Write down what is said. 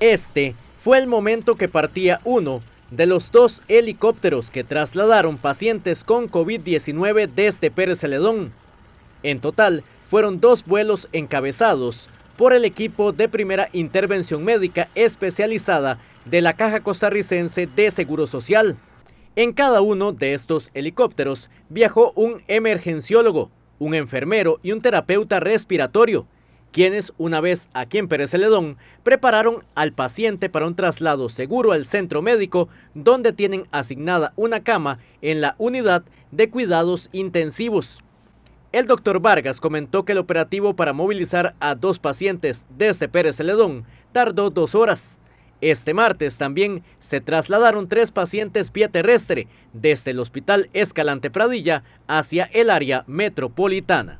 Este fue el momento que partía uno de los dos helicópteros que trasladaron pacientes con COVID-19 desde Pérez Celedón. En total, fueron dos vuelos encabezados por el equipo de primera intervención médica especializada de la Caja Costarricense de Seguro Social. En cada uno de estos helicópteros viajó un emergenciólogo, un enfermero y un terapeuta respiratorio, quienes, una vez aquí en Pérez Celedón, prepararon al paciente para un traslado seguro al centro médico, donde tienen asignada una cama en la unidad de cuidados intensivos. El doctor Vargas comentó que el operativo para movilizar a dos pacientes desde Pérez Celedón tardó dos horas. Este martes también se trasladaron tres pacientes vía terrestre desde el Hospital Escalante Pradilla hacia el área metropolitana.